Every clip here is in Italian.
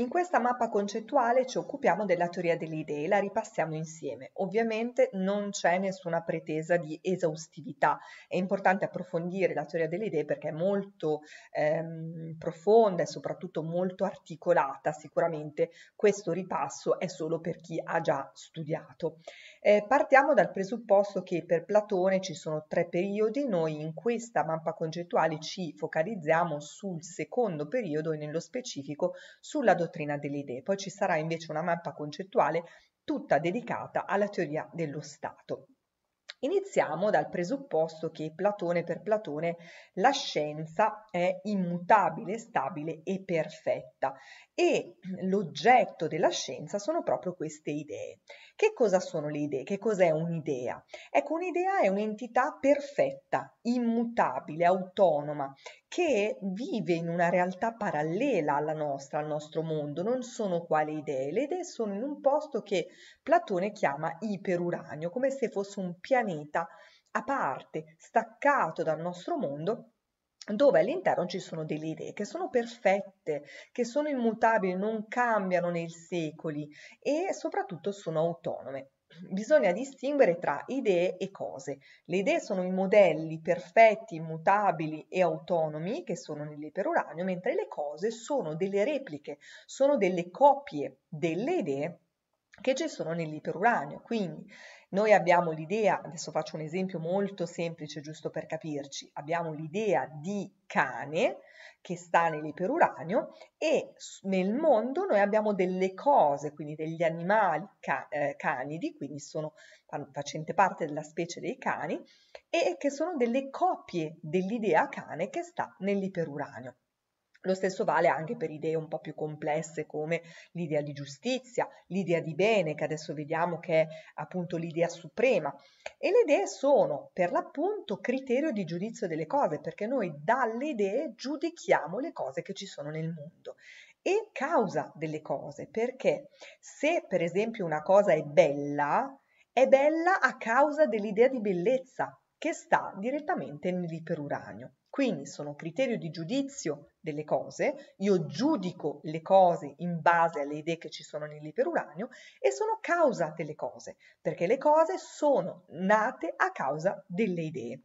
In questa mappa concettuale ci occupiamo della teoria delle idee e la ripassiamo insieme. Ovviamente non c'è nessuna pretesa di esaustività, è importante approfondire la teoria delle idee perché è molto ehm, profonda e soprattutto molto articolata, sicuramente questo ripasso è solo per chi ha già studiato. Eh, partiamo dal presupposto che per Platone ci sono tre periodi, noi in questa mappa concettuale ci focalizziamo sul secondo periodo e nello specifico sulla dottrina delle idee, poi ci sarà invece una mappa concettuale tutta dedicata alla teoria dello Stato. Iniziamo dal presupposto che Platone per Platone la scienza è immutabile, stabile e perfetta e l'oggetto della scienza sono proprio queste idee. Che cosa sono le idee? Che cos'è un'idea? Ecco, un'idea è un'entità perfetta, immutabile, autonoma, che vive in una realtà parallela alla nostra, al nostro mondo, non sono quali idee, le idee sono in un posto che Platone chiama iperuranio, come se fosse un pianeta a parte, staccato dal nostro mondo dove all'interno ci sono delle idee che sono perfette, che sono immutabili, non cambiano nei secoli e soprattutto sono autonome bisogna distinguere tra idee e cose. Le idee sono i modelli perfetti, immutabili e autonomi che sono nell'iperuranio, mentre le cose sono delle repliche, sono delle copie delle idee che ci sono nell'iperuranio. Quindi noi abbiamo l'idea, adesso faccio un esempio molto semplice giusto per capirci, abbiamo l'idea di cane che sta nell'iperuranio e nel mondo noi abbiamo delle cose, quindi degli animali ca- eh, canidi, quindi sono facente parte della specie dei cani, e che sono delle copie dell'idea cane che sta nell'iperuranio. Lo stesso vale anche per idee un po' più complesse come l'idea di giustizia, l'idea di bene, che adesso vediamo che è appunto l'idea suprema. E le idee sono per l'appunto criterio di giudizio delle cose, perché noi dalle idee giudichiamo le cose che ci sono nel mondo e causa delle cose, perché se per esempio una cosa è bella, è bella a causa dell'idea di bellezza che sta direttamente nell'iperuranio. Quindi sono criterio di giudizio delle cose, io giudico le cose in base alle idee che ci sono nell'iperuranio e sono causa delle cose, perché le cose sono nate a causa delle idee.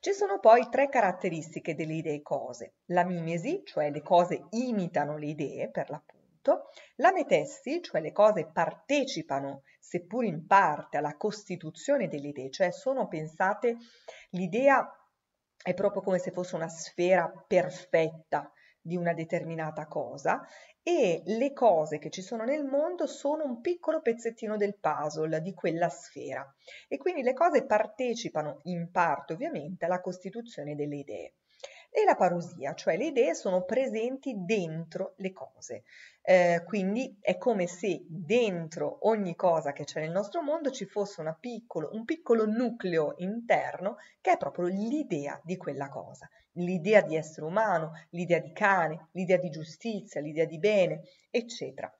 Ci sono poi tre caratteristiche delle idee cose, la mimesi, cioè le cose imitano le idee per l'appunto, la metessi, cioè le cose partecipano seppur in parte alla costituzione delle idee, cioè sono pensate l'idea è proprio come se fosse una sfera perfetta di una determinata cosa e le cose che ci sono nel mondo sono un piccolo pezzettino del puzzle di quella sfera e quindi le cose partecipano in parte ovviamente alla costituzione delle idee e la parosia, cioè le idee sono presenti dentro le cose. Eh, quindi è come se dentro ogni cosa che c'è nel nostro mondo ci fosse piccolo, un piccolo nucleo interno che è proprio l'idea di quella cosa, l'idea di essere umano, l'idea di cane, l'idea di giustizia, l'idea di bene, eccetera.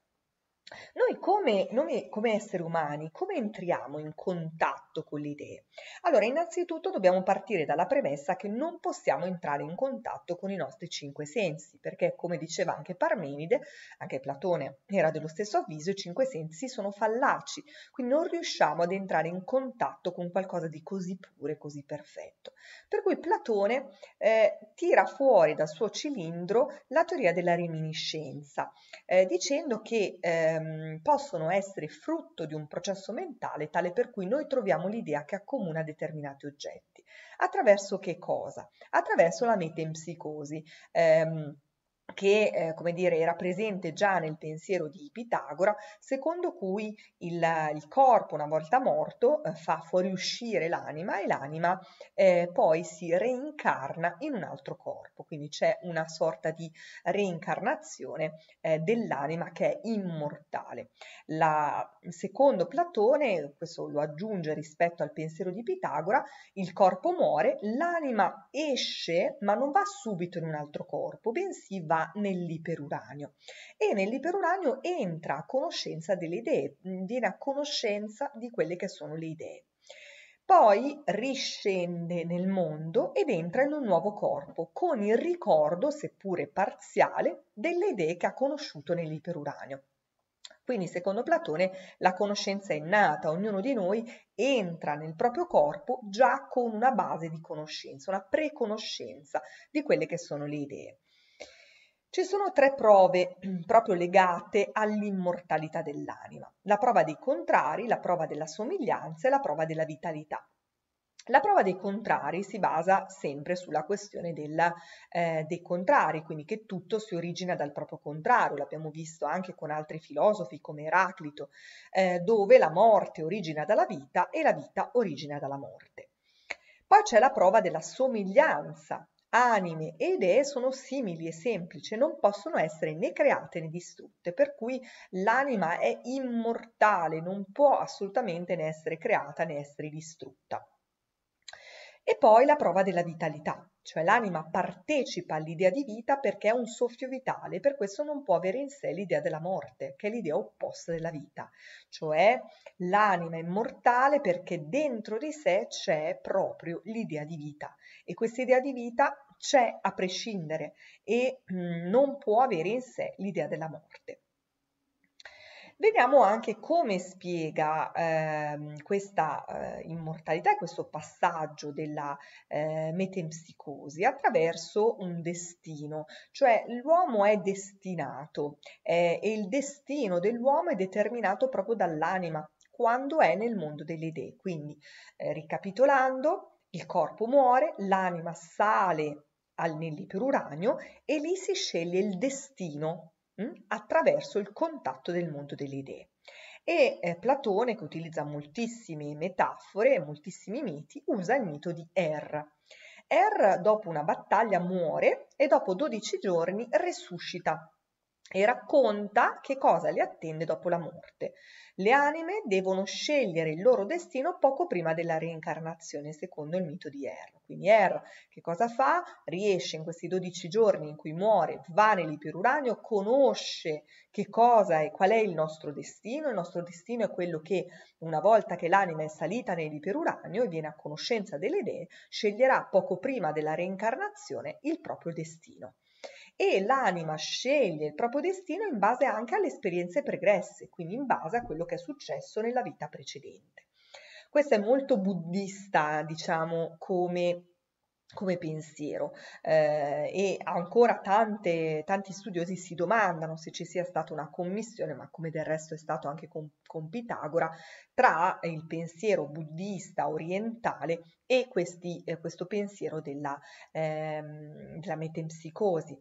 Noi come, noi come, esseri umani, come entriamo in contatto con le idee? Allora, innanzitutto dobbiamo partire dalla premessa che non possiamo entrare in contatto con i nostri cinque sensi, perché come diceva anche Parmenide, anche Platone era dello stesso avviso, i cinque sensi sono fallaci, quindi non riusciamo ad entrare in contatto con qualcosa di così pure, così perfetto. Per cui Platone eh, tira fuori dal suo cilindro la teoria della reminiscenza, eh, dicendo che... Eh, ehm, possono essere frutto di un processo mentale tale per cui noi troviamo l'idea che accomuna determinati oggetti. Attraverso che cosa? Attraverso la metempsicosi. Ehm, che eh, come dire, era presente già nel pensiero di Pitagora, secondo cui il, il corpo una volta morto eh, fa fuoriuscire l'anima e l'anima eh, poi si reincarna in un altro corpo, quindi c'è una sorta di reincarnazione eh, dell'anima che è immortale. La, secondo Platone, questo lo aggiunge rispetto al pensiero di Pitagora, il corpo muore, l'anima esce ma non va subito in un altro corpo, bensì va va nell'iperuranio e nell'iperuranio entra a conoscenza delle idee, mm, viene a conoscenza di quelle che sono le idee. Poi riscende nel mondo ed entra in un nuovo corpo con il ricordo, seppure parziale, delle idee che ha conosciuto nell'iperuranio. Quindi secondo Platone la conoscenza è nata, ognuno di noi entra nel proprio corpo già con una base di conoscenza, una preconoscenza di quelle che sono le idee. Ci sono tre prove proprio legate all'immortalità dell'anima, la prova dei contrari, la prova della somiglianza e la prova della vitalità. La prova dei contrari si basa sempre sulla questione della, eh, dei contrari, quindi che tutto si origina dal proprio contrario, l'abbiamo visto anche con altri filosofi come Eraclito, eh, dove la morte origina dalla vita e la vita origina dalla morte. Poi c'è la prova della somiglianza, anime e idee sono simili e semplici non possono essere né create né distrutte, per cui l'anima è immortale, non può assolutamente né essere creata né essere distrutta. E poi la prova della vitalità cioè l'anima partecipa all'idea di vita perché è un soffio vitale, per questo non può avere in sé l'idea della morte, che è l'idea opposta della vita, cioè l'anima è mortale perché dentro di sé c'è proprio l'idea di vita e questa idea di vita c'è a prescindere e mm, non può avere in sé l'idea della morte. Vediamo anche come spiega eh, questa eh, immortalità questo passaggio della eh, metempsicosi attraverso un destino, cioè l'uomo è destinato eh, e il destino dell'uomo è determinato proprio dall'anima quando è nel mondo delle idee. Quindi, eh, ricapitolando, il corpo muore, l'anima sale al nell'iperuranio e lì si sceglie il destino mh, attraverso il contatto del mondo delle idee. E eh, Platone, che utilizza moltissime metafore, e moltissimi miti, usa il mito di Er. Er, dopo una battaglia, muore e dopo 12 giorni resuscita e racconta che cosa le attende dopo la morte. Le anime devono scegliere il loro destino poco prima della reincarnazione, secondo il mito di Er. Quindi Er che cosa fa? Riesce in questi 12 giorni in cui muore, va nell'iperuranio, conosce che cosa è, qual è il nostro destino. Il nostro destino è quello che una volta che l'anima è salita nell'iperuranio e viene a conoscenza delle idee, sceglierà poco prima della reincarnazione il proprio destino e l'anima sceglie il proprio destino in base anche alle esperienze pregresse, quindi in base a quello che è successo nella vita precedente. Questo è molto buddista, diciamo, come come pensiero eh, e ancora tante, tanti studiosi si domandano se ci sia stata una commissione, ma come del resto è stato anche con, con Pitagora, tra il pensiero buddista orientale e questi, eh, questo pensiero della, ehm, della metempsicosi.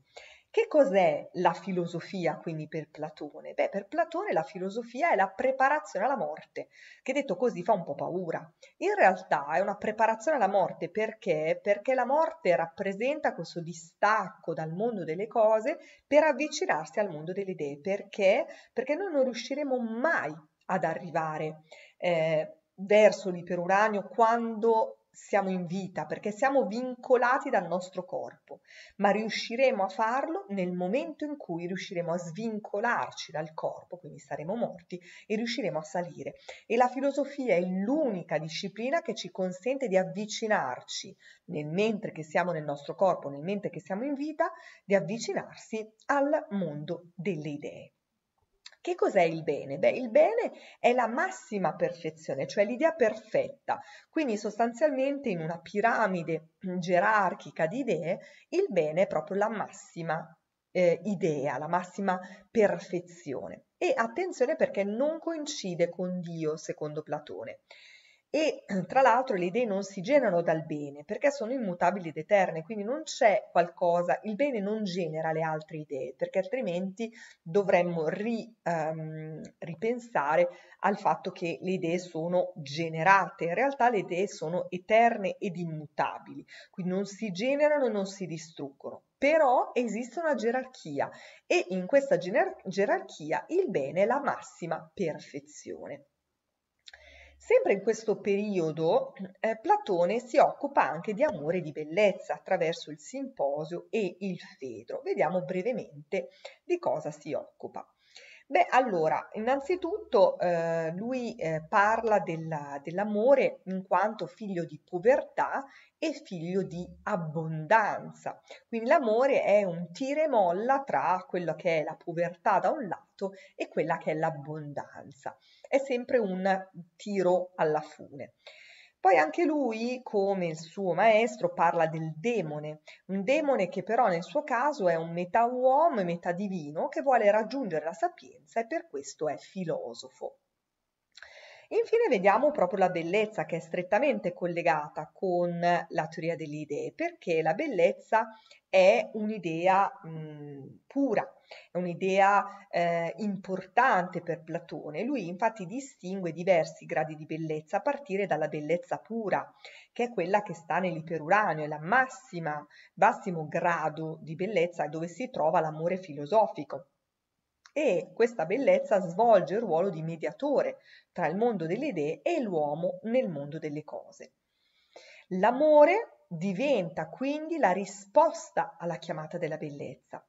Che cos'è la filosofia quindi per Platone? Beh, per Platone la filosofia è la preparazione alla morte, che detto così fa un po' paura. In realtà è una preparazione alla morte perché? Perché la morte rappresenta questo distacco dal mondo delle cose per avvicinarsi al mondo delle idee. Perché? Perché noi non riusciremo mai ad arrivare eh, verso l'iperuranio quando siamo in vita, perché siamo vincolati dal nostro corpo, ma riusciremo a farlo nel momento in cui riusciremo a svincolarci dal corpo, quindi saremo morti e riusciremo a salire. E la filosofia è l'unica disciplina che ci consente di avvicinarci, nel mentre che siamo nel nostro corpo, nel mentre che siamo in vita, di avvicinarsi al mondo delle idee. Che cos'è il bene? Beh, il bene è la massima perfezione, cioè l'idea perfetta. Quindi sostanzialmente in una piramide gerarchica di idee, il bene è proprio la massima eh, idea, la massima perfezione. E attenzione perché non coincide con Dio, secondo Platone e eh, tra l'altro le idee non si generano dal bene perché sono immutabili ed eterne, quindi non c'è qualcosa, il bene non genera le altre idee perché altrimenti dovremmo ri, um, ripensare al fatto che le idee sono generate, in realtà le idee sono eterne ed immutabili, quindi non si generano e non si distruggono, però esiste una gerarchia e in questa gerarchia il bene è la massima perfezione. Sempre in questo periodo eh, Platone si occupa anche di amore e di bellezza attraverso il simposio e il Fedro. Vediamo brevemente di cosa si occupa. Beh, allora, innanzitutto eh, lui eh, parla della, dell'amore in quanto figlio di povertà e figlio di abbondanza. Quindi l'amore è un tire e molla tra quella che è la povertà da un lato e quella che è l'abbondanza è sempre un tiro alla fune. Poi anche lui, come il suo maestro, parla del demone, un demone che però nel suo caso è un metà uomo e metà divino che vuole raggiungere la sapienza e per questo è filosofo. Infine vediamo proprio la bellezza che è strettamente collegata con la teoria delle idee, perché la bellezza è un'idea pura, è un'idea eh, importante per Platone. Lui infatti distingue diversi gradi di bellezza a partire dalla bellezza pura, che è quella che sta nell'iperuranio, è il massimo grado di bellezza dove si trova l'amore filosofico e questa bellezza svolge il ruolo di mediatore tra il mondo delle idee e l'uomo nel mondo delle cose. L'amore diventa quindi la risposta alla chiamata della bellezza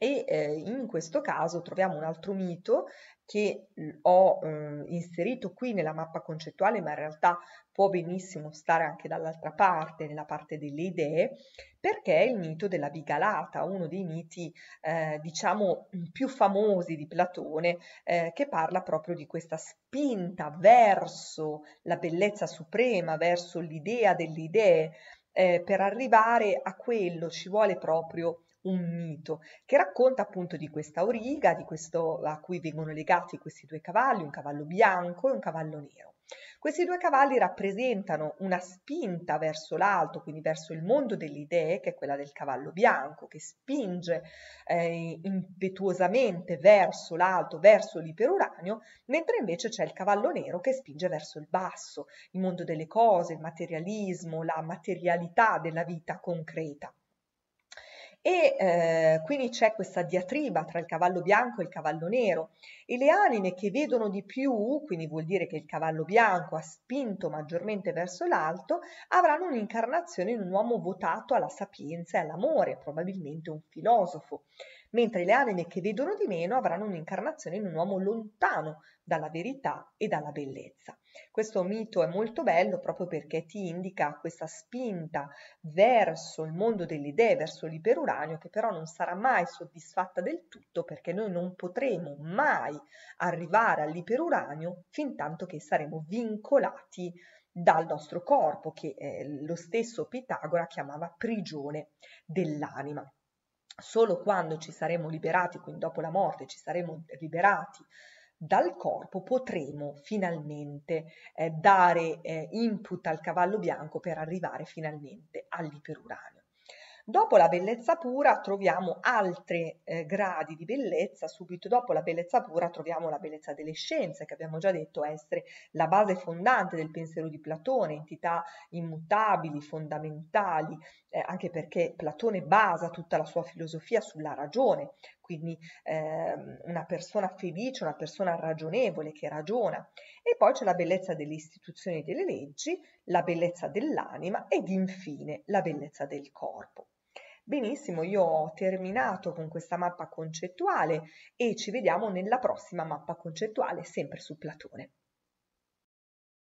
e eh, in questo caso troviamo un altro mito che ho eh, inserito qui nella mappa concettuale, ma in realtà può benissimo stare anche dall'altra parte, nella parte delle idee, perché è il mito della bigalata, uno dei miti eh, diciamo mm, più famosi di Platone, eh, che parla proprio di questa spinta verso la bellezza suprema, verso l'idea delle idee. Eh, per arrivare a quello ci vuole proprio un mito che racconta appunto di questa origa, di questo, a cui vengono legati questi due cavalli, un cavallo bianco e un cavallo nero. Questi due cavalli rappresentano una spinta verso l'alto, quindi verso il mondo delle idee, che è quella del cavallo bianco, che spinge eh, impetuosamente verso l'alto, verso l'iperuranio, mentre invece c'è il cavallo nero che spinge verso il basso, il mondo delle cose, il materialismo, la materialità della vita concreta. E eh, quindi c'è questa diatriba tra il cavallo bianco e il cavallo nero e le anime che vedono di più, quindi vuol dire che il cavallo bianco ha spinto maggiormente verso l'alto, avranno un'incarnazione in un uomo votato alla sapienza e all'amore, probabilmente un filosofo mentre le anime che vedono di meno avranno un'incarnazione in un uomo lontano dalla verità e dalla bellezza. Questo mito è molto bello proprio perché ti indica questa spinta verso il mondo delle idee, verso l'iperuranio, che però non sarà mai soddisfatta del tutto perché noi non potremo mai arrivare all'iperuranio fin tanto che saremo vincolati dal nostro corpo, che eh, lo stesso Pitagora chiamava prigione dell'anima solo quando ci saremo liberati, quindi dopo la morte ci saremo liberati dal corpo, potremo finalmente eh, dare eh, input al cavallo bianco per arrivare finalmente all'iperurano. Dopo la bellezza pura troviamo altri eh, gradi di bellezza, subito dopo la bellezza pura troviamo la bellezza delle scienze, che abbiamo già detto essere la base fondante del pensiero di Platone, entità immutabili, fondamentali, eh, anche perché Platone basa tutta la sua filosofia sulla ragione, quindi eh, una persona felice, una persona ragionevole che ragiona. E poi c'è la bellezza delle istituzioni e delle leggi, la bellezza dell'anima ed infine la bellezza del corpo. Benissimo, io ho terminato con questa mappa concettuale e ci vediamo nella prossima mappa concettuale, sempre su Platone.